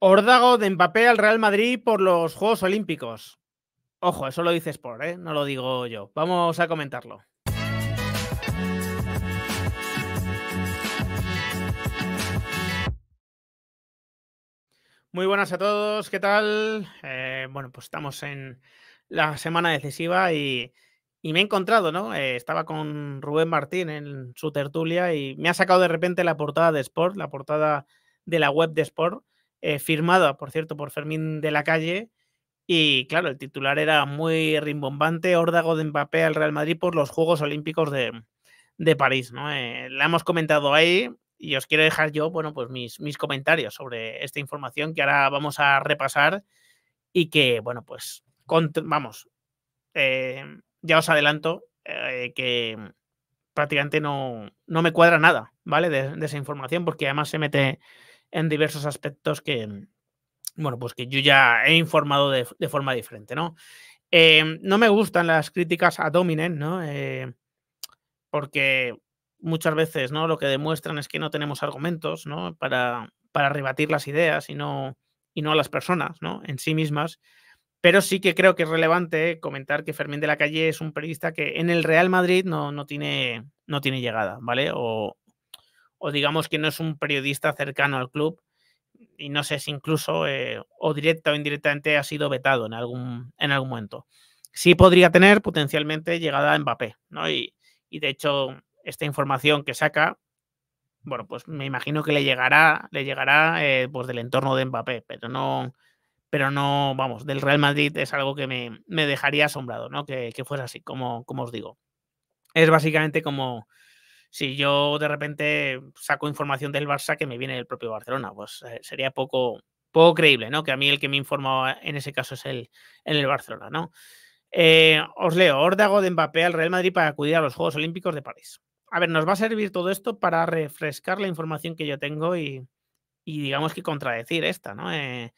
¿Ordago de Mbappé al Real Madrid por los Juegos Olímpicos. Ojo, eso lo dice Sport, ¿eh? no lo digo yo. Vamos a comentarlo. Muy buenas a todos, ¿qué tal? Eh, bueno, pues estamos en la semana decisiva y, me he encontrado, ¿no? Eh, estaba con Rubén Martín en su tertulia y me ha sacado de repente la portada de Sport, la portada de la web de Sport. Eh, firmada, por cierto, por Fermín de la Calle. Y claro, el titular era muy rimbombante, órdago de Mbappé al Real Madrid por los Juegos Olímpicos de, París. ¿no? Eh, la hemos comentado ahí y os quiero dejar yo, bueno, pues mis, mis comentarios sobre esta información que ahora vamos a repasar y que, bueno, pues, vamos, eh, ya os adelanto que prácticamente no, no, me cuadra nada, ¿vale? de esa información, porque además se mete en diversos aspectos que, mm, bueno, pues que yo ya he informado de, forma diferente, ¿no? Em, no me gustan las críticas a Dominen, ¿no? Eh, porque muchas veces, ¿no? Lo que demuestran es que no tenemos argumentos, Para, para rebatir las ideas y no, y no a las personas, ¿no? En sí mismas. Pero sí que creo que es relevante comentar que Fermín de la Calle es un periodista que en el Real Madrid no, no, tiene, no tiene llegada, ¿vale? O, o digamos que no es un periodista cercano al club y no sé si incluso eh, o directa o indirectamente ha sido vetado en algún, en algún momento. Sí podría tener potencialmente llegada a Mbappé, ¿no? Y, de hecho, esta información que saca, bueno, pues me imagino que le llegará, le llegará eh, pues del entorno de Mbappé, pero no, pero no, vamos, del Real Madrid es algo que me, dejaría asombrado, ¿no? Que, que fuera así, como, como os digo. Es básicamente como, si yo de repente saco información del Barça que me viene del propio Barcelona, pues eh, sería poco, poco creíble, ¿no? Que a mí el que me informa en ese caso es el, en el Barcelona, ¿no? Eh, os leo, órdago de Mbappé al Real Madrid para acudir a los Juegos Olímpicos de París. A ver, nos va a servir todo esto para refrescar la información que yo tengo y, digamos que contradecir esta, ¿no? Eh,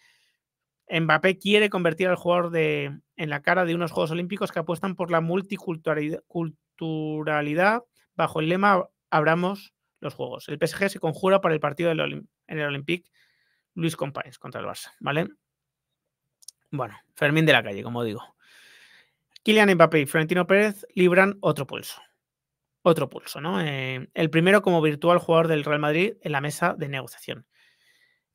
Mbappé quiere convertir al jugador de, en la cara de unos Juegos Olímpicos que apuestan por la multiculturalidad Bajo el lema Abramos los juegos. El PSG se conjura para el partido en el Olympique Luis Compañes contra el Barça, ¿vale? Bueno, Fermín de la calle, como digo. Kylian Mbappé y Florentino Pérez libran otro pulso. Otro pulso, ¿no? Eh, el primero como virtual jugador del Real Madrid en la mesa de negociación.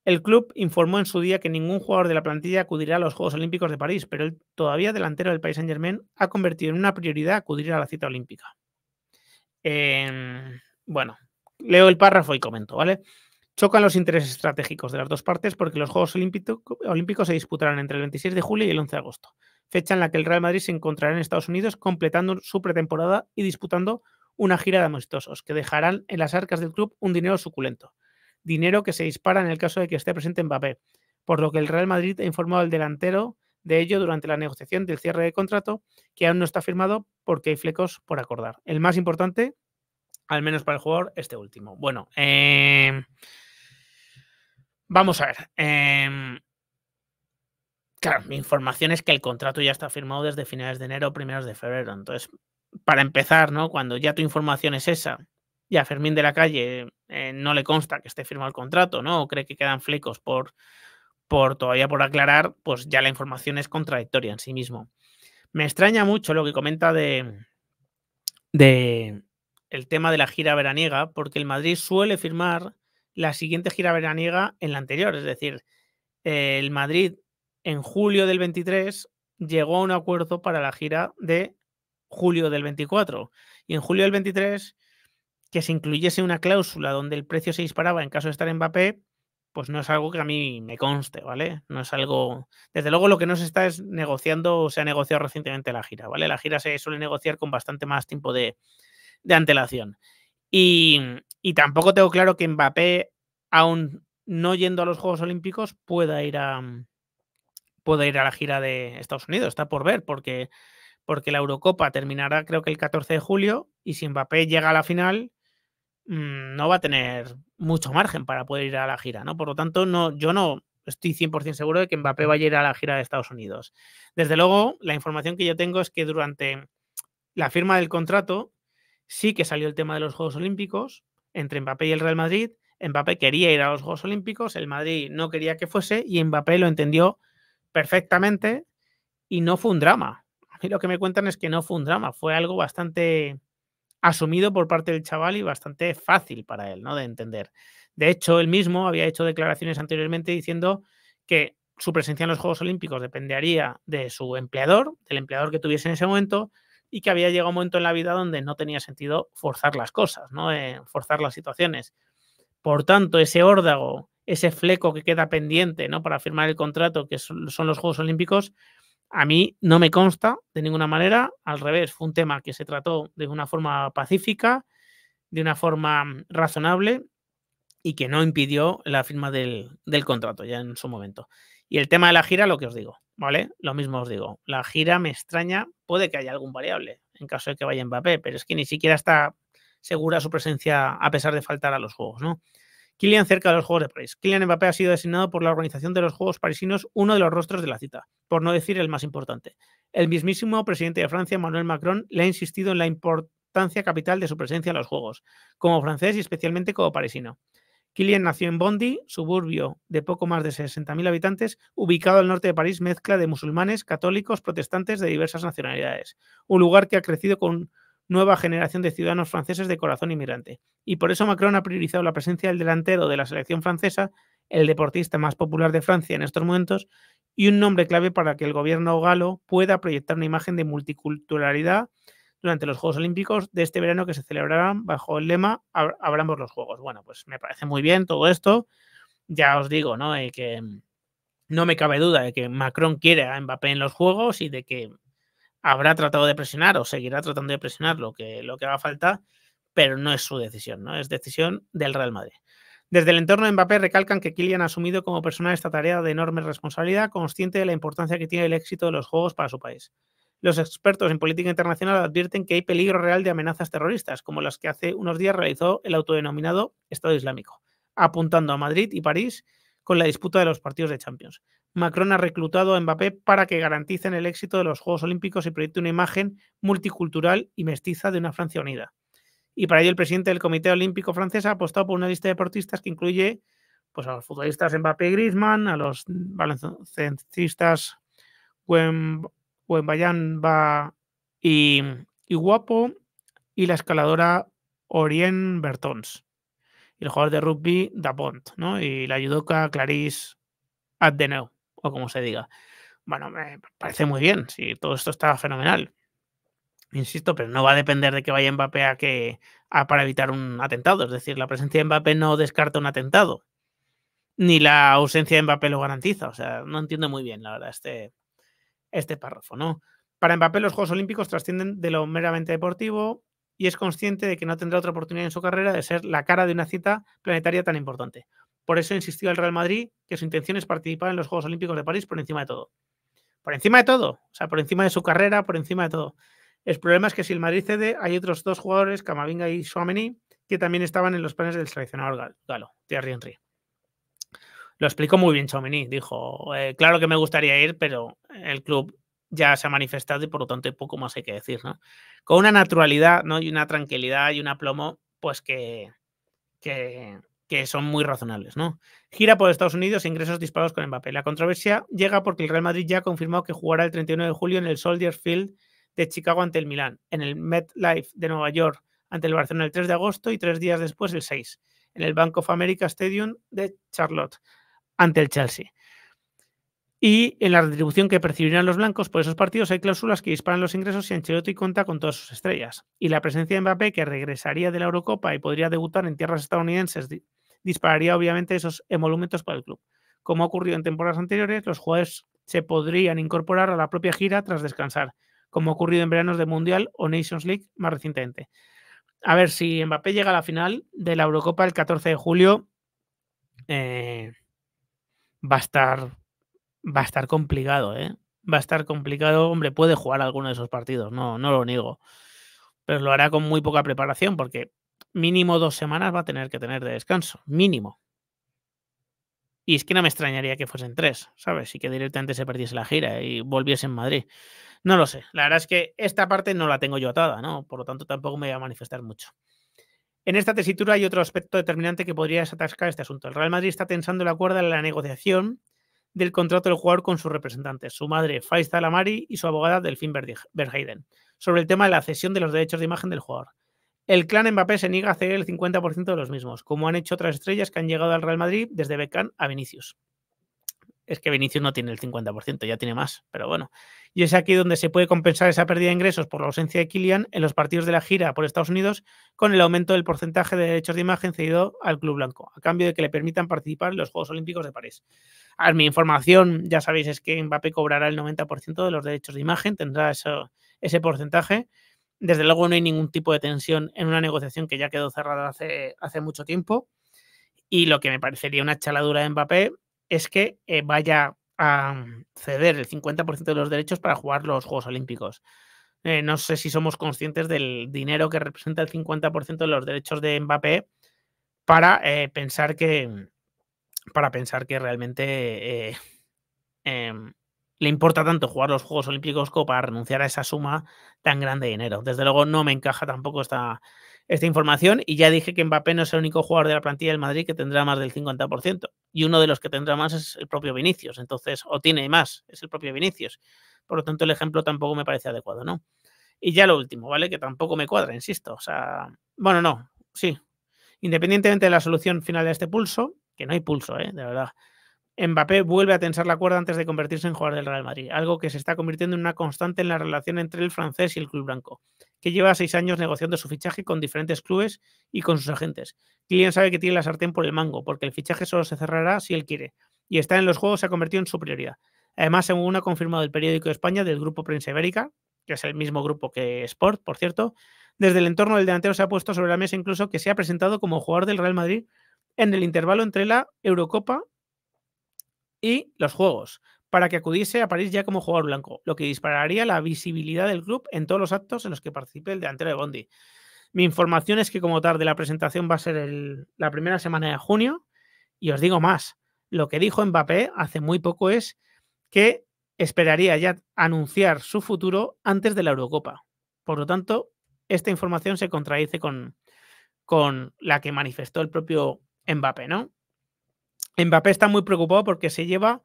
El club informó en su día que ningún jugador de la plantilla acudirá a los Juegos Olímpicos de París, pero el todavía delantero del país Saint Germain ha convertido en una prioridad acudir a la cita olímpica. Em, bueno, leo el párrafo y comento, ¿vale? Chocan los intereses estratégicos de las dos partes porque los Juegos Olímpicos se disputarán entre el 26 de julio y el 11 de agosto, fecha en la que el Real Madrid se encontrará en Estados Unidos completando su pretemporada y disputando una gira de amistosos que dejarán en las arcas del club un dinero suculento, dinero que se dispara en el caso de que esté presente Mbappé, por lo que el Real Madrid ha informado al delantero de ello durante la negociación del cierre de contrato, que aún no está firmado porque hay flecos por acordar. El más importante, al menos para el jugador, este último. Bueno, em, vamos a ver. Em, claro, mi información es que el contrato ya está firmado desde finales de enero, primeros de febrero. Entonces, para empezar, ¿no? Cuando ya tu información es esa, ya Fermín de la Calle eh, no le consta que esté firmado el contrato, ¿no? O cree que quedan flecos por por todavía por aclarar, pues ya la información es contradictoria en sí mismo. Me extraña mucho lo que comenta de, de el tema de la gira veraniega, porque el Madrid suele firmar la siguiente gira veraniega en la anterior, es decir, el Madrid en julio del 23 llegó a un acuerdo para la gira de julio del 24 y en julio del 23 que se incluyese una cláusula donde el precio se disparaba en caso de estar en Mbappé, pues no es algo que a mí me conste, ¿vale? No es algo. Desde luego, lo que no se está es negociando, o se ha negociado recientemente la gira, ¿vale? La gira se suele negociar con bastante más tiempo de, antelación. Y, tampoco tengo claro que Mbappé, aún no yendo a los Juegos Olímpicos, pueda ir a, ir a la gira de Estados Unidos. Está por ver, porque, porque la Eurocopa terminará creo que el 14 de julio y si Mbappé llega a la final, Mm, no va a tener mucho margen para poder ir a la gira, ¿no? Por lo tanto, no, yo no estoy 100% seguro de que Mbappé vaya a ir a la gira de Estados Unidos. Desde luego, la información que yo tengo es que durante la firma del contrato sí que salió el tema de los Juegos Olímpicos entre Mbappé y el Real Madrid. Mbappé quería ir a los Juegos Olímpicos, el Madrid no quería que fuese y Mbappé lo entendió perfectamente y no fue un drama. A mí lo que me cuentan es que no fue un drama, fue algo bastante asumido por parte del chaval y bastante fácil para él, ¿no? De entender. De hecho, él mismo había hecho declaraciones anteriormente diciendo que su presencia en los Juegos Olímpicos dependería de su empleador, del empleador que tuviese en ese momento, y que había llegado un momento en la vida donde no tenía sentido forzar las cosas, ¿no? Eh, forzar las situaciones. Por tanto, ese órdago, ese fleco que queda pendiente ¿no? para firmar el contrato, que son los Juegos Olímpicos, a mí no me consta de ninguna manera, al revés, fue un tema que se trató de una forma pacífica, de una forma mm, razonable y que no impidió la firma del, contrato ya en su momento. Y el tema de la gira, lo que os digo, ¿vale? Lo mismo os digo. La gira me extraña, puede que haya algún variable en caso de que vaya Mbappé, pero es que ni siquiera está segura su presencia a pesar de faltar a los juegos, ¿no? Kylian cerca de los Juegos de París. Kylian Mbappé ha sido designado por la organización de los Juegos Parisinos uno de los rostros de la cita, por no decir el más importante. El mismísimo presidente de Francia, Manuel Macron, le ha insistido en la importancia capital de su presencia en los Juegos, como francés y especialmente como parisino. Kylian nació en Bondy, suburbio de poco más de 60.000 habitantes, ubicado al norte de París, mezcla de musulmanes, católicos, protestantes de diversas nacionalidades. Un lugar que ha crecido con nueva generación de ciudadanos franceses de corazón inmigrante. Y por eso Macron ha priorizado la presencia del delantero de la selección francesa, el deportista más popular de Francia en estos momentos, y un nombre clave para que el gobierno galo pueda proyectar una imagen de multiculturalidad durante los Juegos Olímpicos de este verano que se celebrarán bajo el lema Abramos los Juegos. Bueno, pues me parece muy bien todo esto. Ya os digo, ¿no? Eh, que mm, no me cabe duda de que Macron quiere a Mbappé en los Juegos y de que habrá tratado de presionar o seguirá tratando de presionar lo que, lo que haga falta, pero no es su decisión, ¿no? Es decisión del Real Madrid. Desde el entorno de Mbappé recalcan que Kylian ha asumido como persona esta tarea de enorme responsabilidad, consciente de la importancia que tiene el éxito de los Juegos para su país. Los expertos en política internacional advierten que hay peligro real de amenazas terroristas, como las que hace unos días realizó el autodenominado Estado Islámico, apuntando a Madrid y París con la disputa de los partidos de Champions. Macron ha reclutado a Mbappé para que garanticen el éxito de los Juegos Olímpicos y proyecte una imagen multicultural y mestiza de una Francia unida. Y para ello el presidente del Comité Olímpico francés ha apostado por una lista de deportistas que incluye pues, a los futbolistas Mbappé y Griezmann, a los baloncestistas Wembayan y, y Guapo y la escaladora Orien Bertons y el jugador de rugby Dapont, ¿no? Y la judoka Clarice Addenau, o como se diga. Bueno, me parece muy bien, sí, todo esto está fenomenal. Insisto, pero no va a depender de que vaya Mbappé a que para evitar un atentado. Es decir, la presencia de Mbappé no descarta un atentado. Ni la ausencia de Mbappé lo garantiza. O sea, no entiendo muy bien, la verdad, este, este párrafo, ¿no? Para Mbappé los Juegos Olímpicos trascienden de lo meramente deportivo y es consciente de que no tendrá otra oportunidad en su carrera de ser la cara de una cita planetaria tan importante. Por eso insistió el Real Madrid que su intención es participar en los Juegos Olímpicos de París por encima de todo. Por encima de todo, o sea, por encima de su carrera, por encima de todo. El problema es que si el Madrid cede, hay otros dos jugadores, Camavinga y Suamení, que también estaban en los planes del seleccionador galo, Thierry Henry. Lo explicó muy bien Chaumení. Dijo, eh, claro que me gustaría ir, pero el club ya se ha manifestado y por lo tanto poco más hay que decir, ¿no? Con una naturalidad, ¿no? Y una tranquilidad y un aplomo, pues que, que, que son muy razonables, ¿no? Gira por Estados Unidos, ingresos disparados con Mbappé. La controversia llega porque el Real Madrid ya ha confirmado que jugará el 31 de julio en el Soldier Field de Chicago ante el Milán, en el MetLife de Nueva York ante el Barcelona el 3 de agosto y tres días después el 6, en el Bank of America Stadium de Charlotte ante el Chelsea. Y en la retribución que percibirán los blancos por esos partidos hay cláusulas que disparan los ingresos si Ancelotti cuenta con todas sus estrellas. Y la presencia de Mbappé, que regresaría de la Eurocopa y podría debutar en tierras estadounidenses, dispararía obviamente esos emolumentos para el club. Como ha ocurrido en temporadas anteriores, los jugadores se podrían incorporar a la propia gira tras descansar, como ha ocurrido en veranos de Mundial o Nations League más recientemente. A ver, si Mbappé llega a la final de la Eurocopa el 14 de julio, eh, va a estar va a estar complicado, ¿eh? Va a estar complicado, hombre, puede jugar alguno de esos partidos, no, no lo niego. Pero lo hará con muy poca preparación porque mínimo dos semanas va a tener que tener de descanso, mínimo. Y es que no me extrañaría que fuesen tres, ¿sabes? Y que directamente se perdiese la gira y volviese en Madrid. No lo sé. La verdad es que esta parte no la tengo yo atada, ¿no? Por lo tanto, tampoco me voy a manifestar mucho. En esta tesitura hay otro aspecto determinante que podría desatascar este asunto. El Real Madrid está tensando la cuerda en la negociación del contrato del jugador con sus representantes, su madre Faista Alamari, y su abogada Delfín Verheiden, sobre el tema de la cesión de los derechos de imagen del jugador. El clan Mbappé se niega a ceder el 50% de los mismos, como han hecho otras estrellas que han llegado al Real Madrid desde Beckham a Vinicius es que Vinicius no tiene el 50%, ya tiene más, pero bueno. Y es aquí donde se puede compensar esa pérdida de ingresos por la ausencia de Kylian en los partidos de la gira por Estados Unidos con el aumento del porcentaje de derechos de imagen cedido al Club Blanco, a cambio de que le permitan participar en los Juegos Olímpicos de París. A mi información, ya sabéis, es que Mbappé cobrará el 90% de los derechos de imagen, tendrá ese porcentaje. Desde luego no hay ningún tipo de tensión en una negociación que ya quedó cerrada hace, hace mucho tiempo. Y lo que me parecería una chaladura de Mbappé es que eh, vaya a ceder el 50% de los derechos para jugar los Juegos Olímpicos. Eh, no sé si somos conscientes del dinero que representa el 50% de los derechos de Mbappé para eh, pensar que para pensar que realmente em, le importa tanto jugar los Juegos Olímpicos como para renunciar a esa suma tan grande de dinero. Desde luego no me encaja tampoco esta, esta información y ya dije que Mbappé no es el único jugador de la plantilla del Madrid que tendrá más del 50% y uno de los que tendrá más es el propio Vinicius, entonces, o tiene más, es el propio Vinicius. Por lo tanto, el ejemplo tampoco me parece adecuado, ¿no? Y ya lo último, ¿vale? Que tampoco me cuadra, insisto. O sea, bueno, no, sí. Independientemente de la solución final de este pulso, que no hay pulso, ¿eh? De verdad. Mbappé vuelve a tensar la cuerda antes de convertirse en jugador del Real Madrid, algo que se está convirtiendo en una constante en la relación entre el francés y el club blanco, que lleva seis años negociando su fichaje con diferentes clubes y con sus agentes. Quien sabe que tiene la sartén por el mango, porque el fichaje solo se cerrará si él quiere, y estar en los juegos se ha convertido en su prioridad. Además, según ha confirmado el periódico de España del grupo Prensa Ibérica, que es el mismo grupo que Sport, por cierto, desde el entorno del delantero se ha puesto sobre la mesa incluso que se ha presentado como jugador del Real Madrid en el intervalo entre la Eurocopa y los juegos, para que acudiese a París ya como jugador blanco, lo que dispararía la visibilidad del club en todos los actos en los que participe el delantero de Bondi. Mi información es que como tarde la presentación va a ser la primera semana de junio y os digo más, lo que dijo Mbappé hace muy poco es que esperaría ya anunciar su futuro antes de la Eurocopa. Por lo tanto, esta información se contradice con, con la que manifestó el propio Mbappé, ¿no? Mbappé está muy preocupado porque se lleva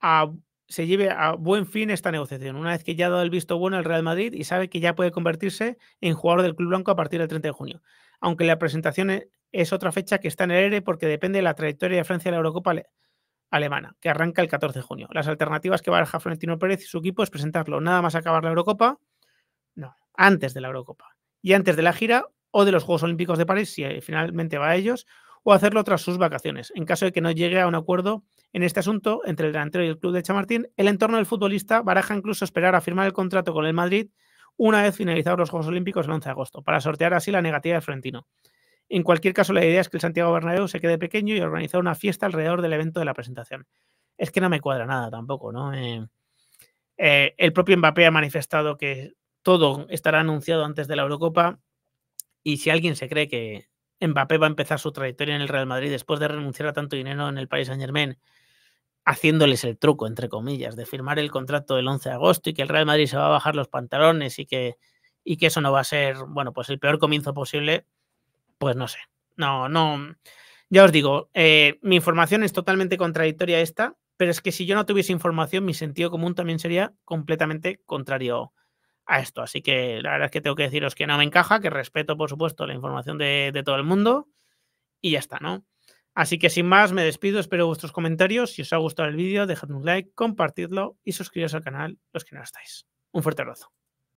a se lleve a buen fin esta negociación. Una vez que ya ha dado el visto bueno al Real Madrid y sabe que ya puede convertirse en jugador del Club Blanco a partir del 30 de junio. Aunque la presentación e, es otra fecha que está en el aire porque depende de la trayectoria de Francia en la Eurocopa alemana, que arranca el 14 de junio. Las alternativas que a baraja Florentino Pérez y su equipo es presentarlo nada más acabar la Eurocopa, no, antes de la Eurocopa y antes de la gira o de los Juegos Olímpicos de París, si eh, finalmente va a ellos, o hacerlo tras sus vacaciones, en caso de que no llegue a un acuerdo en este asunto entre el delantero y el club de Chamartín. El entorno del futbolista baraja incluso esperar a firmar el contrato con el Madrid una vez finalizados los Juegos Olímpicos el 11 de agosto, para sortear así la negativa del Florentino. En cualquier caso, la idea es que el Santiago Bernabéu se quede pequeño y organizar una fiesta alrededor del evento de la presentación. Es que no me cuadra nada tampoco, ¿no? Eh, eh, el propio Mbappé ha manifestado que todo estará anunciado antes de la Eurocopa y si alguien se cree que Mbappé va a empezar su trayectoria en el Real Madrid después de renunciar a tanto dinero en el Paris Saint Germain, haciéndoles el truco, entre comillas, de firmar el contrato del 11 de agosto y que el Real Madrid se va a bajar los pantalones y que, y que eso no va a ser, bueno, pues el peor comienzo posible, pues no sé. No, no. Ya os digo, eh, mi información es totalmente contradictoria esta, pero es que si yo no tuviese información, mi sentido común también sería completamente contrario a esto. Así que la verdad es que tengo que deciros que no me encaja, que respeto, por supuesto, la información de, todo el mundo y ya está, ¿no? Así que sin más, me despido, espero vuestros comentarios. Si os ha gustado el vídeo, dejadme un like, compartidlo y suscribiros al canal los que no estáis. Un fuerte abrazo.